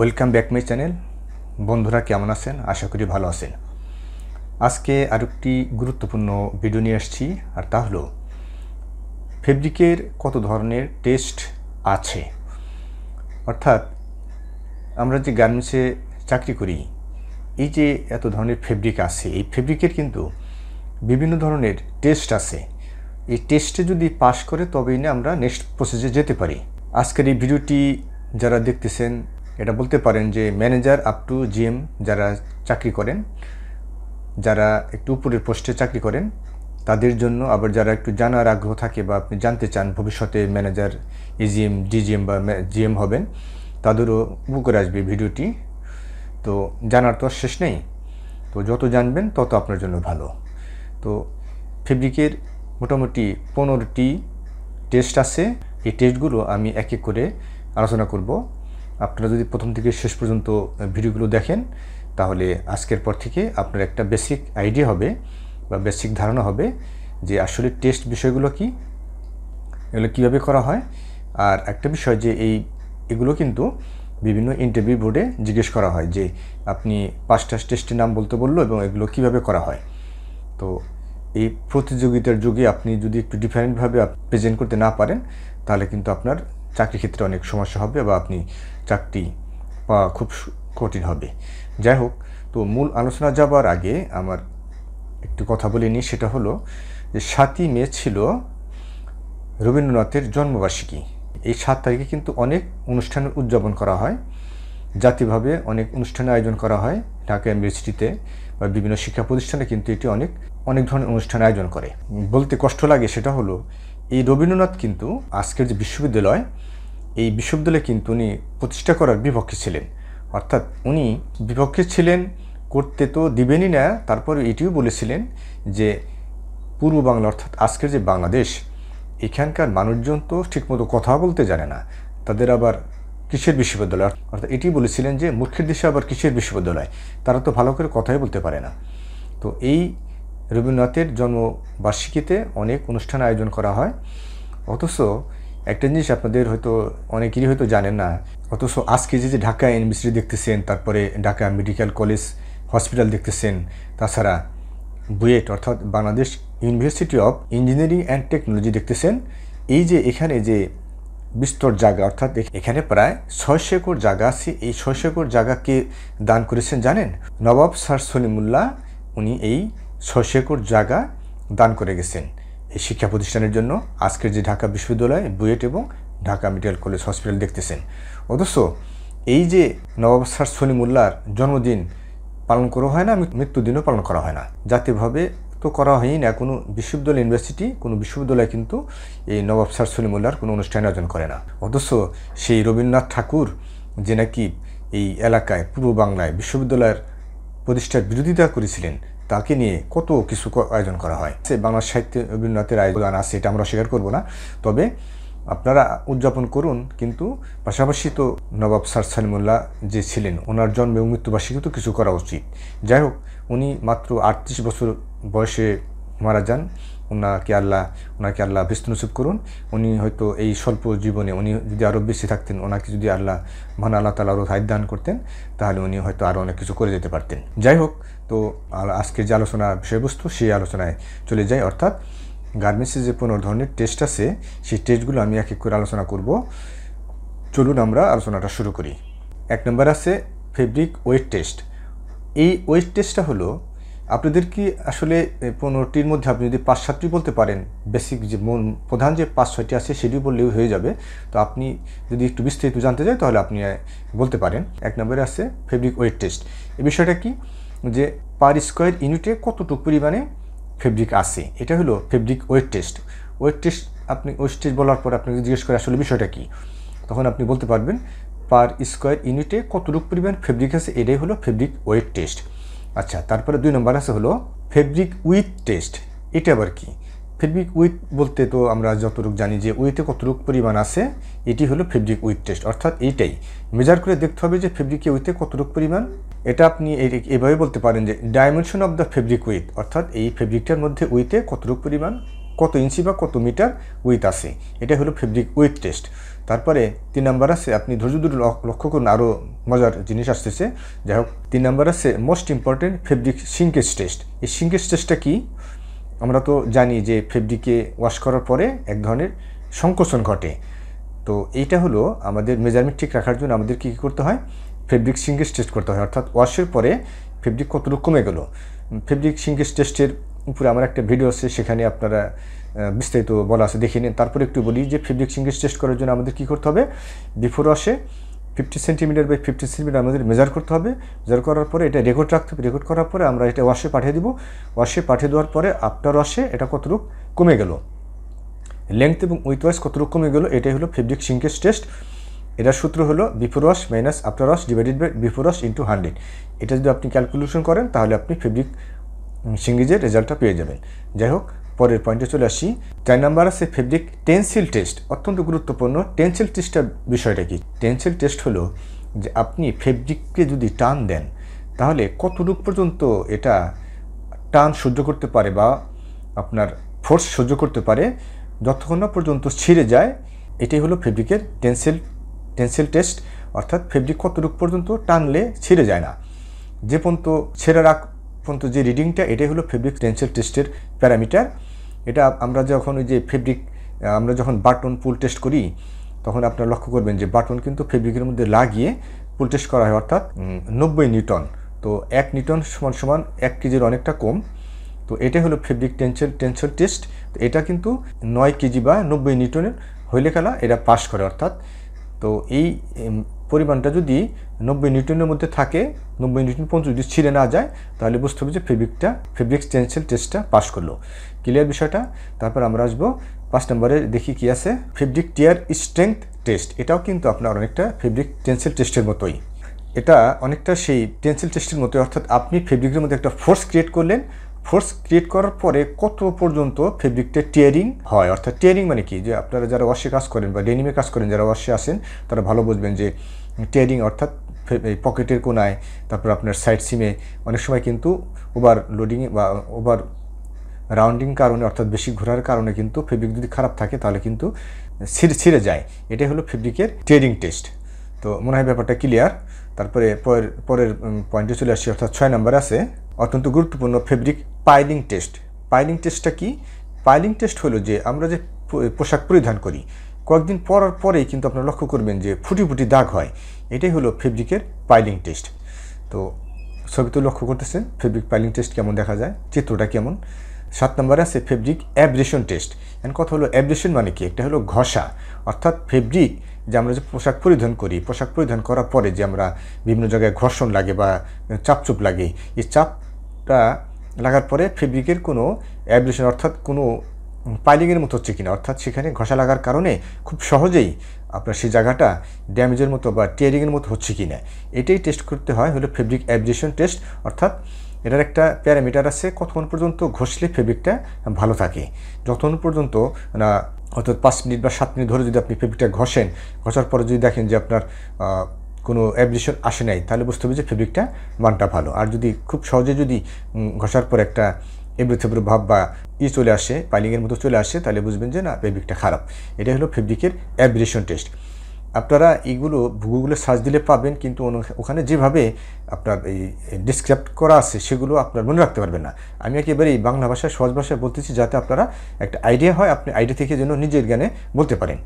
welcome back my channel বন্ধুরা কেমন আছেন আশা করি ভালো আছেন আজকে আরেকটি গুরুত্বপূর্ণ ভিডিও নিয়ে আসছি আর তা হলো ফেব্রিকের কত ধরনের টেস্ট আছে অর্থাৎ আমরা যে গার্মেন্টসে চাকরি করি এই যে এত ধরনের ফেব্রিক আছে এই ফেব্রিকের কিন্তু বিভিন্ন ধরনের টেস্ট আছে এই টেস্টে যদি পাশ করে তবেই না আমরা নেক্সট প্রসেসে যেতে পারি আজকের এই ভিডিওটি যারা দেখতেছেন এটা বলতে পারেন যে ম্যানেজার আপ টু জিএম যারা চাকরি করেন যারা একটু উপরের পোস্টে চাকরি করেন তাদের জন্য আবার যারা একটু জানার আগ্রহ থাকে বা আপনি জানতে চান ভবিষ্যতে ম্যানেজার এজিএম ডিজিএম বা জিএম হবেন তাদেরও উপকার আসবে ভিডিওটি তো জানার তো শেষ নেই তো যত জানবেন তত আপনার জন্য ভালো তো ফেব্রিকের মোটামুটি পনেরোটি টেস্ট আছে এই টেস্টগুলো আমি এক এক করে আলোচনা করব আপনারা যদি প্রথম থেকে শেষ পর্যন্ত ভিডিওগুলো দেখেন তাহলে আজকের পর থেকে আপনার একটা বেসিক আইডিয়া হবে বা বেসিক ধারণা হবে যে আসলে টেস্ট বিষয়গুলো কি এগুলো কীভাবে করা হয় আর একটা বিষয় যে এই এগুলো কিন্তু বিভিন্ন ইন্টারভিউ বোর্ডে জিজ্ঞেস করা হয় যে আপনি পাঁচটা টেস্টের নাম বলতে বললো এবং এগুলো কিভাবে করা হয় তো এই প্রতিযোগিতার যুগে আপনি যদি একটু ডিফারেন্টভাবে প্রেজেন্ট করতে না পারেন তাহলে কিন্তু আপনার চাকরি ক্ষেত্রে অনেক সমস্যা হবে বা আপনি চাকরি পাওয়া খুব কঠিন হবে যাই হোক তো মূল আলোচনা যাবার আগে আমার একটু কথা বলে নিই সেটা হলো যে সাতই মে ছিল রবীন্দ্রনাথের জন্মবার্ষিকী এই সাত তারিখে কিন্তু অনেক অনুষ্ঠানের উদযাপন করা হয় জাতিভাবে অনেক অনুষ্ঠানের আয়োজন করা হয় ঢাকা ইউনিভার্সিটিতে বা বিভিন্ন শিক্ষা প্রতিষ্ঠানে কিন্তু এটি অনেক অনেক ধরনের অনুষ্ঠান আয়োজন করে বলতে কষ্ট লাগে সেটা হলো এই রবীন্দ্রনাথ কিন্তু আজকের যে বিশ্ববিদ্যালয় এই বিশ্ববিদ্যালয় কিন্তু উনি প্রতিষ্ঠা করার বিপক্ষে ছিলেন অর্থাৎ উনি বিপক্ষে ছিলেন করতে তো দিবেনই না তারপর এটিও বলেছিলেন যে পূর্ব বাংলা অর্থাৎ আজকের যে বাংলাদেশ এখানকার মানুষজন তো ঠিকমতো কথা বলতে জানে না তাদের আবার কিসের বিশ্ববিদ্যালয় অর্থাৎ এটি বলেছিলেন যে মূর্খের দেশে আবার কিসের বিশ্ববিদ্যালয় তারা তো ভালো করে কথাই বলতে পারে না তো এই রবীন্দ্রনাথের জন্মবার্ষিকীতে অনেক অনুষ্ঠান আয়োজন করা হয় অথচ একটা জিনিস আপনাদের হয়তো অনেকেরই হয়তো জানেন না অথচ আজকে যে ঢাকা ইউনিভার্সিটি দেখতেছেন তারপরে ঢাকা মেডিকেল কলেজ হসপিটাল দেখতেছেন তাছাড়া বুয়েট অর্থাৎ Bangladesh university of engineering and technology দেখতেছেন এই যে এখানে যে বিস্তর জায়গা অর্থাৎ এখানে প্রায় ছয়শো একর জায়গা আছে এই ছয়শো একর জায়গাকে দান করেছেন জানেন নবাব স্যার সলিমুল্লাহ উনি এই ছয়শ একর জায়গা দান করে গেছেন এই শিক্ষা প্রতিষ্ঠানের জন্য আজকের যে ঢাকা বিশ্ববিদ্যালয় বুয়েট এবং ঢাকা মেডিকেল কলেজ হসপিটাল দেখতেছেন অথচ এই যে নবাব সার সনি মোল্লার জন্মদিন পালন করা হয় না মৃত্যুদিনও পালন করা হয় না জাতীয়ভাবে তো করা হয়ই না কোনো বিশ্ববিদ্যালয় ইউনিভার্সিটি কোনো বিশ্ববিদ্যালয় কিন্তু এই নবাব সার সনি মোল্লার কোনো অনুষ্ঠান আয়োজন করে না অথচ সেই রবীন্দ্রনাথ ঠাকুর যে নাকি এই এলাকায় পূর্ব বাংলায় বিশ্ববিদ্যালয়ের প্রতিষ্ঠার বিরোধিতা করেছিলেন তাকে নিয়ে কত কিছু আয়োজন করা হয় সে বাংলা সাহিত্যে রবীন্দ্রনাথের আয়োজন আছে এটা আমরা স্বীকার করব না তবে আপনারা উদযাপন করুন কিন্তু পাশাপাশি তো নবাব সার সালিমুল্লাহ যে ছিলেন ওনার জন্ম এবং মৃত্যুবার্ষিকী তো কিছু করা উচিত যাই হোক উনি মাত্র আটত্রিশ বছর বয়সে মারা যান ওনাকে আল্লাহ ওনাকে আল্লাহ বিষ্ণুসুব করুন উনি হয়তো এই স্বল্প জীবনে উনি যদি আরও বেশি থাকতেন ওনাকে যদি আল্লাহ মহান আল্লাহ তালা আরও হায় দান করতেন তাহলে উনি হয়তো আরও অনেক কিছু করে যেতে পারতেন যাই হোক তো আজকের যে আলোচনা বিষয়বস্তু সেই আলোচনায় চলে যায় অর্থাৎ গার্মেন্টসে যে পনেরো ধরনের টেস্ট আছে সেই টেস্টগুলো আমি এক এক করে আলোচনা করব চলুন আমরা আলোচনাটা শুরু করি এক নম্বর আছে ফেব্রিক ওয়েট টেস্ট এই ওয়েট টেস্টটা হলো আপনাদের কি আসলে পনেরোটির মধ্যে আপনি যদি পাঁচ সাতটি বলতে পারেন বেসিক যে মন প্রধান যে পাঁচ ছয়টি আছে সেটি বললেও হয়ে যাবে তো আপনি যদি একটু বিস্তারিত জানতে চাই তাহলে আপনি বলতে পারেন এক নম্বরে আছে ফেব্রিক ওয়েট টেস্ট এই বিষয়টা কি যে পার স্কোয়ার ইউনিটে কতটুকু পরিমাণে ফেব্রিক আছে এটা হলো fabric weight test weight test আপনি ওয়েট টেস্ট বলার পর আপনাকে জিজ্ঞেস করে আসলে বিষয়টা কি তখন আপনি বলতে পারবেন পার স্কোয়ার ইউনিটে কতটুকু পরিমাণ ফেব্রিক আছে এটাই হলো ফেব্রিক ওয়েট টেস্ট আচ্ছা তারপরে দুই নম্বর আছে হলো ফেব্রিক উইথ টেস্ট এটা আবার কি ফেব্রিক উইথ বলতে তো আমরা যতটুকু জানি যে উইথে কতটুক পরিমাণ আছে এটি হলো ফেব্রিক উইথ টেস্ট অর্থাৎ এইটাই মেজার করে দেখতে হবে যে ফেব্রিকে উইথে কতটুক পরিমাণ এটা আপনি এভাবে বলতে পারেন যে dimension of the fabric with অর্থাৎ এই ফেব্রিকটার মধ্যে উইথে কতটুক পরিমাণ কত ইঞ্চি বা কত মিটার উইথ আছে এটা হলো ফেব্রিক উইথ টেস্ট তারপরে তিন নাম্বার আছে আপনি ধৈর্য ধরে লক্ষ্য করুন আরও মজার জিনিস আসতেছে যাই হোক তিন নাম্বার আছে most important fabric shrinkage test এই সিঙ্কেজ টেস্টটা কি আমরা তো জানি যে ফেব্রিকে ওয়াশ করার পরে এক ধরনের সংকোচন ঘটে তো এইটা হলো আমাদের মেজারমেন্ট ঠিক রাখার জন্য আমাদের কী করতে হয় ফেব্রিক সিঙ্কেজ টেস্ট করতে হয় অর্থাৎ ওয়াশের পরে ফেব্রিক কতটুকু কমে গেল ফেব্রিক সিঙ্কেজ টেস্টের উপরে আমার একটা ভিডিও আছে সেখানে আপনারা বিস্তারিত বলা আছে দেখে নিন তারপরে একটু বলি যে ফেব্রিক সিঙ্গেজ টেস্ট করার জন্য আমাদের কি করতে হবে বিফোর আসে fifty centimetre by fifty centimetre আমাদের মেজার করতে হবে মেজার করার পরে এটা রেকর্ড রাখতে হবে রেকর্ড করার পরে আমরা এটা ওয়াশে পাঠিয়ে দেবো ওয়াশে পাঠিয়ে দেওয়ার পরে আফটার ওয়াশে এটা কতটুকু কমে গেল লেংথ এবং উইথ ওয়াশ কতটুকু কমে গেল এটাই হলো ফেব্রিক সিঙ্কেজ টেস্ট এটার সূত্র হলো before wash minus after wash divided by before wash into hundred এটা যদি আপনি ক্যালকুলেশন করেন তাহলে আপনি ফেব্রিক সিঙ্গিজের রেজাল্টটা পেয়ে যাবেন যাই হোক পরের পয়েন্টে চলে আসি চার নাম্বার আছে ফেব্রিক টেন্সিল টেস্ট অত্যন্ত গুরুত্বপূর্ণ টেন্সিল টেস্টের বিষয়টা কি টেন্সিল টেস্ট হলো যে আপনি ফেব্রিককে যদি টান দেন তাহলে কতটুকু পর্যন্ত এটা টান সহ্য করতে পারে বা আপনার ফোর্স সহ্য করতে পারে যতক্ষণ না পর্যন্ত ছিঁড়ে যায় এটাই হলো ফেব্রিকের টেন্সিল টেন্সিল টেস্ট অর্থাৎ ফেব্রিক কতটুকু পর্যন্ত টানলে ছিঁড়ে যায় না যে পর্যন্ত ছেড়ে রাখ পর্যন্ত যে রিডিংটা এটাই হলো ফেব্রিক টেন্সেল টেস্টের প্যারামিটার এটা আমরা যখন ওই যে ফেব্রিক আমরা যখন বাটন পুল টেস্ট করি তখন আপনারা লক্ষ্য করবেন যে বাটন কিন্তু ফেব্রিকের মধ্যে লাগিয়ে পুল টেস্ট করা হয় অর্থাৎ নব্বই নিউটন তো এক নিউটন সমান সমান এক কেজির অনেকটা কম তো এটাই হলো ফেব্রিক টেনশন টেনশন টেস্ট তো এটা কিন্তু নয় কেজি বা নব্বই নিউটনের হইলে খেলা এটা পাশ করে অর্থাৎ তো এই পরিমাণটা যদি নব্বই নিউটনের মধ্যে থাকে নব্বই নিউটন পর্যন্ত যদি ছিঁড়ে না যায় তাহলে বুঝতে হবে যে ফেব্রিকটা ফেব্রিক স্টেন্সিল টেস্টটা পাস করলো ক্লিয়ার বিষয়টা তারপর আমরা আসবো পাঁচ নম্বরে দেখি কি আছে ফেব্রিক টিয়ার স্ট্রেংথ টেস্ট এটাও কিন্তু আপনার অনেকটা ফেব্রিক টেন্সিল টেস্টের মতোই এটা অনেকটা সেই টেন্সিল টেস্টের মতোই অর্থাৎ আপনি ফেব্রিকের মধ্যে একটা ফোর্স ক্রিয়েট করলেন ফোর্স ক্রিয়েট করার পরে কত পর্যন্ত ফেব্রিকটা টিয়ারিং হয় অর্থাৎ টিয়ারিং মানে কি যে আপনারা যারা ওয়াশে কাজ করেন বা ডেনিমে কাজ করেন যারা ওয়াশে আসেন তারা ভালো বুঝবেন যে টেয়ারিং অর্থাৎ পকেটের কোনায় তারপর আপনার সাইড সিমে অনেক সময় কিন্তু ওভার লোডিং বা ওভার রাউন্ডিং কারণে অর্থাৎ বেশি ঘোরার কারণে কিন্তু ফেব্রিক যদি খারাপ থাকে তাহলে কিন্তু ছিঁড়ে ছিঁড়ে যায় এটাই হলো ফেব্রিকের টেয়ারিং টেস্ট তো মনে হয় ব্যাপারটা ক্লিয়ার তারপরে পরের পরের পয়েন্টে চলে আসি অর্থাৎ ছয় নম্বর আছে অত্যন্ত গুরুত্বপূর্ণ ফেব্রিক পাইলিং টেস্ট পাইলিং টেস্টটা কি পাইলিং টেস্ট হলো যে আমরা যে পোশাক পরিধান করি কয়েকদিন পরার পরেই কিন্তু আপনারা লক্ষ্য করবেন যে ফুটি ফুটি দাগ হয় এটাই হলো ফেব্রিকের পাইলিং টেস্ট তো তো লক্ষ্য করতেছেন ফেব্রিক পাইলিং টেস্ট কেমন দেখা যায় চিত্রটা কেমন সাত নম্বরে আছে ফেব্রিক অ্যাব্রেশন টেস্ট এখন কথা হলো অ্যাব্রেশন মানে কি একটা হলো ঘষা অর্থাৎ ফেব্রিক যে আমরা যে পোশাক পরিধান করি পোশাক পরিধান করার পরে যে আমরা বিভিন্ন জায়গায় ঘর্ষণ লাগে বা চাপচুপ লাগে এই চাপটা লাগার পরে ফেব্রিকের কোনো অ্যাব্রেশন অর্থাৎ কোনো পাইলিংয়ের মতো হচ্ছে কিনা অর্থাৎ সেখানে ঘষা লাগার কারণে খুব সহজেই আপনার সেই জায়গাটা ড্যামেজের মতো বা টিয়ারিংয়ের মতো হচ্ছে কি না এটাই টেস্ট করতে হয় হলো ফেব্রিক অ্যাবজেশন টেস্ট অর্থাৎ এটার একটা প্যারামিটার আছে কতক্ষণ পর্যন্ত ঘষলে ফেব্রিকটা ভালো থাকে যতক্ষণ পর্যন্ত না অর্থাৎ পাঁচ মিনিট বা সাত মিনিট ধরে যদি আপনি ফেব্রিকটা ঘষেন ঘষার পরে যদি দেখেন যে আপনার কোনো অ্যাবজেশন আসে নাই তাহলে বুঝতে হবে যে ফেব্রিকটা মানটা ভালো আর যদি খুব সহজে যদি ঘষার পর একটা এবড়ুথেবড়ু ভাব বা ই চলে আসে পাইলিংয়ের মতো চলে আসে তাহলে বুঝবেন যে না ফেব্রিকটা খারাপ এটা হলো ফেব্রিকের অ্যাব্রেশন টেস্ট আপনারা এইগুলো ভূগুলো সার্চ দিলে পাবেন কিন্তু ওখানে যেভাবে আপনার এই ডিসক্রাইব করা আছে সেগুলো আপনার মনে রাখতে পারবেন না আমি একেবারে বাংলা ভাষায় সহজ ভাষায় বলতেছি যাতে আপনারা একটা আইডিয়া হয় আপনি আইডিয়া থেকে যেন নিজের জ্ঞানে বলতে পারেন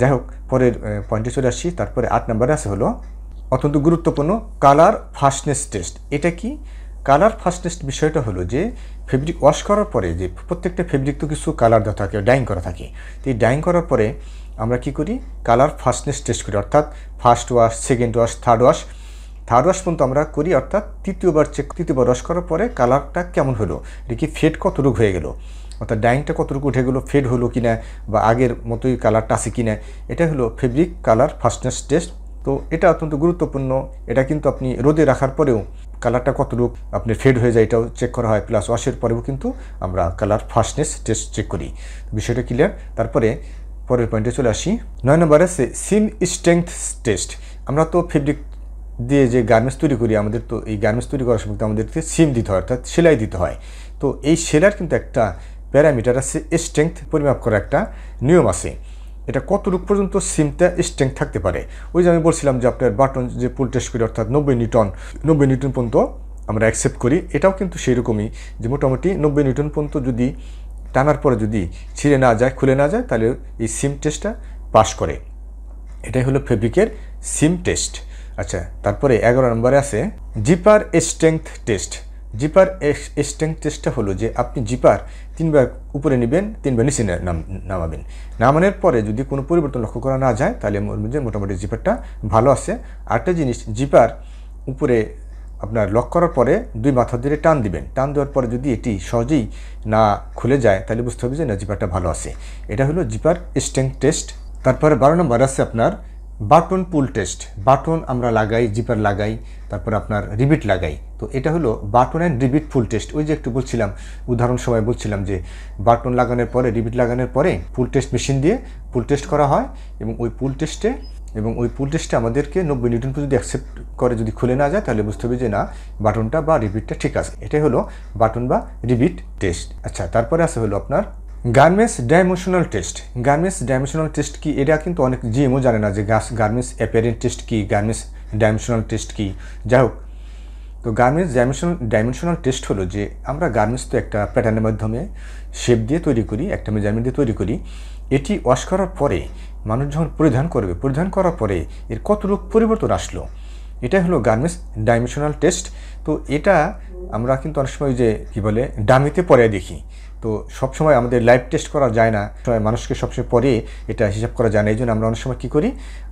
যাই হোক পরের পয়েন্টে চলে আসি তারপরে আট নাম্বারে আছে হলো অত্যন্ত গুরুত্বপূর্ণ কালার ফাস্টনেস টেস্ট এটা কি কালার ফার্স্টেস্ট বিষয়টা হলো যে ফেব্রিক ওয়াশ করার পরে যে প্রত্যেকটা ফেব্রিক তো কিছু কালার দেওয়া থাকে ডাইং করা থাকে তো এই ডাইং করার পরে আমরা কি করি কালার ফার্স্টনেস টেস্ট করি অর্থাৎ first wash second wash third wash third wash পর্যন্ত আমরা করি অর্থাৎ তৃতীয়বার চেক তৃতীয়বার ওয়াশ করার পরে কালারটা কেমন হলো এটা কি ফেড কতটুকু হয়ে গেলো অর্থাৎ ডাইংটা কতটুকু উঠে গেলো ফেড হলো কি না বা আগের মতোই কালারটা আছে না এটা হলো ফেব্রিক কালার ফার্স্টনেস টেস্ট তো এটা অত্যন্ত গুরুত্বপূর্ণ এটা কিন্তু আপনি রোদে রাখার পরেও কালারটা কতটুকু আপনি ফেড হয়ে যায় এটাও চেক করা হয় প্লাস ওয়াশের পরেও কিন্তু আমরা কালার ফাস্টনেস টেস্ট চেক করি বিষয়টা ক্লিয়ার তারপরে পরের পয়েন্টে চলে আসি নয় নম্বরে সিম স্ট্রেংথ টেস্ট আমরা তো ফেব্রিক দিয়ে যে গার্মেন্টস তৈরি করি আমাদের তো এই গার্মেন্টস তৈরি করার সময় আমাদেরকে সিম দিতে হয় অর্থাৎ সেলাই দিতে হয় তো এই সেলার কিন্তু একটা প্যারামিটার আছে স্ট্রেংথ পরিমাপ করার একটা নিয়ম আছে এটা কতটুকু পর্যন্ত সিমটা স্ট্রেংথ থাকতে পারে ওই যে আমি বলছিলাম যে আপনার বাটন যে পুল টেস্ট করি অর্থাৎ নব্বই নিউটন নব্বই নিউটন পর্যন্ত আমরা অ্যাকসেপ্ট করি এটাও কিন্তু সেরকমই যে মোটামুটি নব্বই নিউটন পর্যন্ত যদি টানার পরে যদি ছিঁড়ে না যায় খুলে না যায় তাহলে এই সিম টেস্টটা পাশ করে এটাই হলো ফেব্রিকের সিম টেস্ট আচ্ছা তারপরে এগারো নম্বরে আছে zipper strength test zipper strength টেস্টটা হলো যে আপনি জিপার তিনবার উপরে নেবেন তিনবার নিচে নামাবেন নামানোর পরে যদি কোনো পরিবর্তন লক্ষ্য করা না যায় তাহলে যে মোটামুটি জিপারটা ভালো আছে আরেকটা জিনিস জিপার উপরে আপনার লক করার পরে দুই মাথা ধরে টান দিবেন টান দেওয়ার পরে যদি এটি সহজেই না খুলে যায় তাহলে বুঝতে হবে যে না জিপারটা ভালো আছে এটা হলো জিপার স্ট্রেংথ টেস্ট তারপরে বারো নম্বর আছে আপনার বাটন পুল টেস্ট বাটন আমরা লাগাই জিপার লাগাই তারপর আপনার রিবিট লাগাই তো এটা হলো button and rivet pull test ওই যে একটু বলছিলাম উদাহরণ সময় বলছিলাম যে বাটন লাগানোর পরে রিবিট লাগানোর পরে পুল টেস্ট মেশিন দিয়ে পুল টেস্ট করা হয় এবং ওই পুল টেস্টে এবং ওই পুল টেস্টে আমাদেরকে নব্বই নিউটন যদি অ্যাকসেপ্ট করে যদি খুলে না যায় তাহলে বুঝতে হবে যে না বাটনটা বা রিবিটটা ঠিক আছে এটাই হলো বাটন বা রিবিট টেস্ট আচ্ছা তারপরে আসে হলো আপনার garments dimensional test garments dimensional test কি এটা কিন্তু অনেক জিএমও জানে না যে গার্মেন্টস অ্যাপিয়ারেন্ট টেস্ট কি গার্মেন্টস ডাইমেনশনাল টেস্ট কি যাই হোক তো গার্মেন্টস ডাইমেনশনাল ডাইমেনশনাল টেস্ট হলো যে আমরা গার্মেন্টস তো একটা প্যাটার্নের মাধ্যমে শেপ দিয়ে তৈরি করি একটা মেজারমেন্ট দিয়ে তৈরি করি এটি ওয়াশ করার পরে মানুষ যখন পরিধান করবে পরিধান করার পরে এর কতটুকু পরিবর্তন আসলো এটাই হলো গার্মেন্টস ডাইমেনশনাল টেস্ট তো এটা আমরা কিন্তু অনেক সময় যে কী বলে ডামিতে পরে দেখি তো সবসময় আমাদের লাইভ টেস্ট করা যায় না সময় মানুষকে সবসময় পরে এটা হিসাব করা যায় না এই জন্য আমরা অনেক সময় কী করি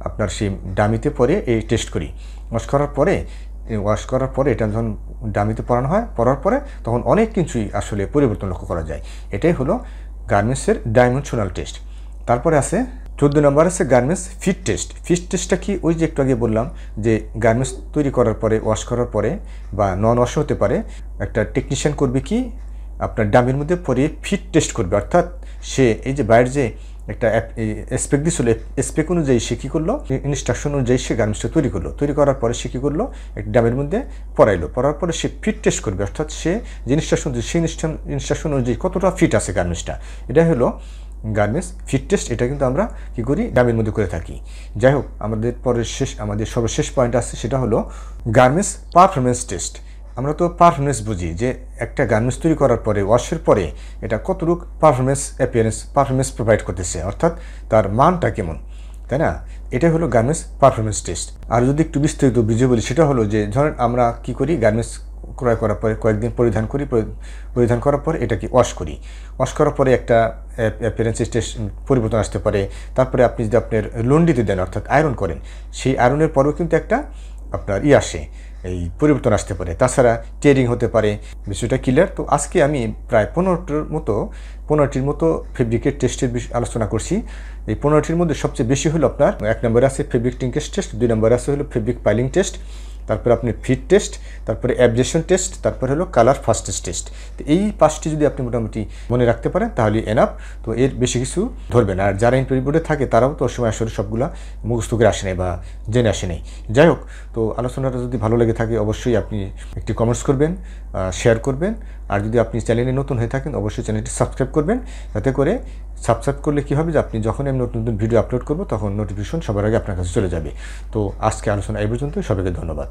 আপনার সেই ডামিতে পরে এই টেস্ট করি ওয়াশ করার পরে ওয়াশ করার পরে এটা যখন ডামিতে পরানো হয় পরার পরে তখন অনেক কিছুই আসলে পরিবর্তন লক্ষ্য করা যায় এটাই হলো গার্মেন্টসের ডাইমেনশনাল টেস্ট তারপরে আছে চোদ্দ নম্বর আছে গার্মেন্টস ফিট টেস্ট ফিট টেস্টটা কি ওই যে একটু আগে বললাম যে গার্মেন্টস তৈরি করার পরে ওয়াশ করার পরে বা নন ওয়াশ হতে পারে একটা টেকনিশিয়ান করবে কি আপনার ডামের মধ্যে পরে ফিট টেস্ট করবে অর্থাৎ সে এই যে বাইরের যে একটা স্পেক দিয়েছিল স্পেক অনুযায়ী সে কী করলো ইনস্ট্রাকশন অনুযায়ী সে গার্মেন্টসটা তৈরি করলো তৈরি করার পরে সে কী করলো একটা ডামের মধ্যে পরাইলো পরার পরে সে ফিট টেস্ট করবে অর্থাৎ সে যে ইনস্ট্রাকশন সেই ইনস্ট্রাকশন অনুযায়ী কতটা ফিট আছে গার্মেন্টসটা এটা হলো গার্মেন্টস ফিট টেস্ট এটা কিন্তু আমরা কী করি ডামের মধ্যে করে থাকি যাই হোক আমাদের পরের শেষ আমাদের সর্বশেষ পয়েন্ট আছে সেটা হলো গার্মেন্টস পারফরমেন্স টেস্ট আমরা তো পারফরমেন্স বুঝি যে একটা গার্মেন্টস তৈরি করার পরে ওয়াশের পরে এটা কতটুক পারফরমেন্স অ্যাপিয়ারেন্স পারফরমেন্স প্রোভাইড করতেছে অর্থাৎ তার মানটা কেমন তাই না এটাই হলো গার্মেন্টস পারফরমেন্স টেস্ট আর যদি একটু বিস্তারিত বুঝে বলি সেটা হলো যে ধরেন আমরা কি করি গার্মেন্টস ক্রয় করার পরে কয়েকদিন পরিধান করি পরিধান করার পরে এটাকে ওয়াশ করি ওয়াশ করার পরে একটা অ্যাপিয়ারেন্স টেস্ট পরিবর্তন আসতে পারে তারপরে আপনি যদি আপনার লন্ডিতে দেন অর্থাৎ আয়রন করেন সেই আয়রনের পরেও কিন্তু একটা আপনার ই আসে এই পরিবর্তন আসতে পারে তাছাড়া টেরিং হতে পারে বিষয়টা ক্লিয়ার তো আজকে আমি প্রায় পনেরোটার মতো পনেরোটির মতো ফেব্রিকের টেস্টের আলোচনা করছি এই পনেরোটির মধ্যে সবচেয়ে বেশি হলো আপনার এক নম্বরে আছে ফেব্রিক টিঙ্কেস টেস্ট দুই নম্বরে আছে হলো ফেব্রিক পাইলিং টেস্ট তারপরে আপনি ফিট টেস্ট তারপরে অ্যাবজেশন টেস্ট তারপরে হলো কালার ফাস্টেস্ট টেস্ট তো এই পাঁচটি যদি আপনি মোটামুটি মনে রাখতে পারেন তাহলে এনাফ তো এর বেশি কিছু ধরবে না আর যারা ইন্টারভিউ বোর্ডে থাকে তারাও তো সময় আসলে সবগুলা মুখস্থ করে আসে বা জেনে আসে নেই যাই হোক তো আলোচনাটা যদি ভালো লেগে থাকে অবশ্যই আপনি একটি কমেন্টস করবেন শেয়ার করবেন আর যদি আপনি চ্যানেলে নতুন হয়ে থাকেন অবশ্যই চ্যানেলটি সাবস্ক্রাইব করবেন যাতে করে সাবস্ক্রাইব করলে কী হবে যে আপনি যখন আমি নতুন নতুন ভিডিও আপলোড করবো তখন নোটিফিকেশন সবার আগে আপনার কাছে চলে যাবে তো আজকে আলোচনা এই পর্যন্ত সবাইকে ধন্যবাদ